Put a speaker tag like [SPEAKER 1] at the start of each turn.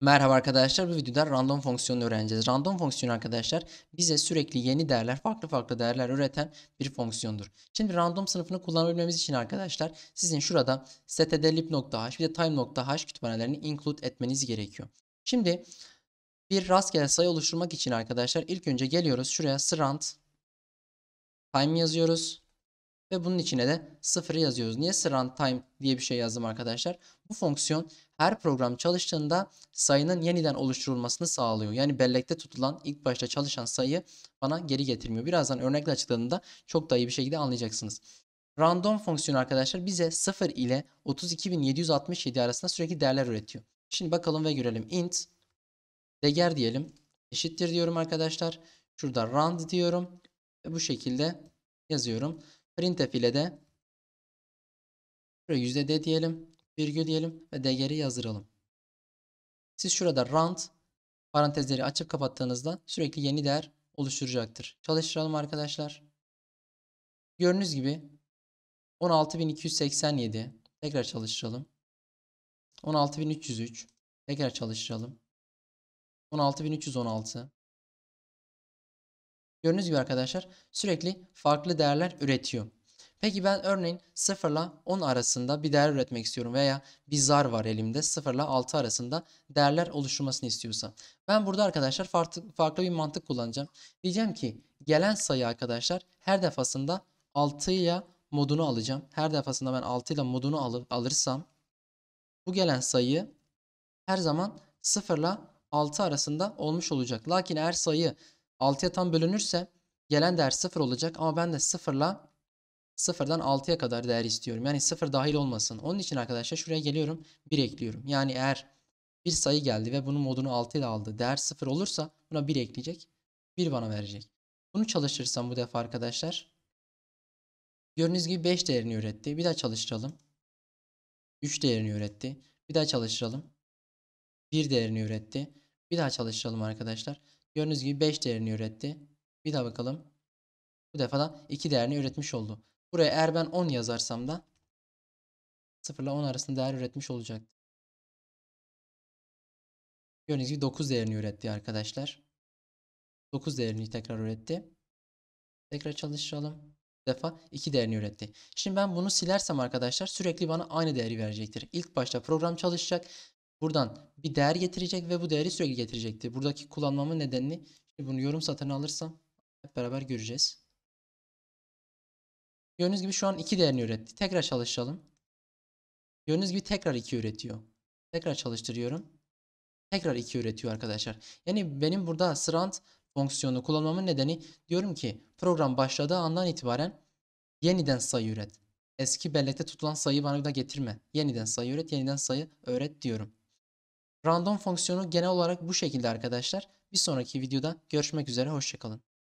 [SPEAKER 1] Merhaba arkadaşlar bu videoda random fonksiyonu öğreneceğiz. Random fonksiyon arkadaşlar bize sürekli yeni değerler farklı farklı değerler üreten bir fonksiyondur. Şimdi random sınıfını kullanabilmemiz için arkadaşlar sizin şurada stdlib.h bir de time.h kütüphanelerini include etmeniz gerekiyor. Şimdi bir rastgele sayı oluşturmak için arkadaşlar ilk önce geliyoruz şuraya srand time yazıyoruz. Ve bunun içine de 0 yazıyoruz. Niye runtime diye bir şey yazdım arkadaşlar? Bu fonksiyon her program çalıştığında sayının yeniden oluşturulmasını sağlıyor. Yani bellekte tutulan ilk başta çalışan sayı bana geri getirmiyor. Birazdan örnekle açıkladığımda çok daha iyi bir şekilde anlayacaksınız. Random fonksiyonu arkadaşlar bize 0 ile 32.767 arasında sürekli değerler üretiyor. Şimdi bakalım ve görelim. Int değer diyelim. Eşittir diyorum arkadaşlar. Şurada round diyorum. Ve bu şekilde yazıyorum. Printf ile de yüzde %d diyelim, virgül diyelim ve değeri yazdıralım. Siz şurada rant parantezleri açıp kapattığınızda sürekli yeni değer oluşturacaktır. Çalıştıralım arkadaşlar. Gördüğünüz gibi
[SPEAKER 2] 16287 tekrar çalıştıralım. 16303 tekrar çalıştıralım. 16316 Gördüğünüz
[SPEAKER 1] gibi arkadaşlar sürekli farklı değerler üretiyor. Peki ben örneğin 0 ile 10 arasında bir değer üretmek istiyorum veya bir zar var elimde 0 ile 6 arasında değerler oluşturmasını istiyorsam Ben burada arkadaşlar farklı, farklı bir mantık kullanacağım. Diyeceğim ki gelen sayı arkadaşlar her defasında 6 ile modunu alacağım. Her defasında ben 6 ile modunu alır, alırsam bu gelen sayı her zaman 0 ile 6 arasında olmuş olacak. Lakin eğer sayı 6'ya tam bölünürse gelen değer 0 olacak ama ben de 0'la 0'dan 6'ya kadar değer istiyorum. Yani 0 dahil olmasın. Onun için arkadaşlar şuraya geliyorum 1 ekliyorum. Yani eğer bir sayı geldi ve bunun modunu 6 ile aldı. Değer 0 olursa buna 1 ekleyecek. 1 bana verecek. Bunu çalışırsam bu defa arkadaşlar gördüğünüz gibi 5 değerini üretti. Bir daha çalıştıralım. 3 değerini üretti. Bir daha çalıştıralım. 1 değerini üretti. Bir daha çalıştıralım arkadaşlar. Gördüğünüz gibi 5 değerini üretti. Bir daha bakalım. Bu defa da 2 değerini üretmiş oldu. Buraya eğer ben 10 yazarsam da
[SPEAKER 2] 0 ile 10 arasında değer üretmiş olacaktı.
[SPEAKER 1] Gördüğünüz gibi 9 değerini üretti arkadaşlar. 9 değerini tekrar üretti. Tekrar çalıştıralım. Bu defa 2 değerini üretti. Şimdi ben bunu silersem arkadaşlar sürekli bana aynı değeri verecektir. İlk başta program çalışacak buradan bir değer getirecek ve bu değeri sürekli getirecekti. Buradaki kullanmamın nedenini şimdi bunu yorum satırına alırsam hep beraber göreceğiz. Gördüğünüz gibi şu an iki değerini üretti. Tekrar çalışalım. Gördüğünüz gibi tekrar iki üretiyor. Tekrar çalıştırıyorum. Tekrar iki üretiyor arkadaşlar. Yani benim burada srand fonksiyonunu kullanmamın nedeni diyorum ki program başladığı andan itibaren yeniden sayı üret. Eski bellekte tutulan sayıyı bana da getirme. Yeniden sayı üret, yeniden sayı öğret diyorum. Random fonksiyonu genel olarak bu şekilde arkadaşlar. Bir sonraki videoda görüşmek üzere hoşçakalın.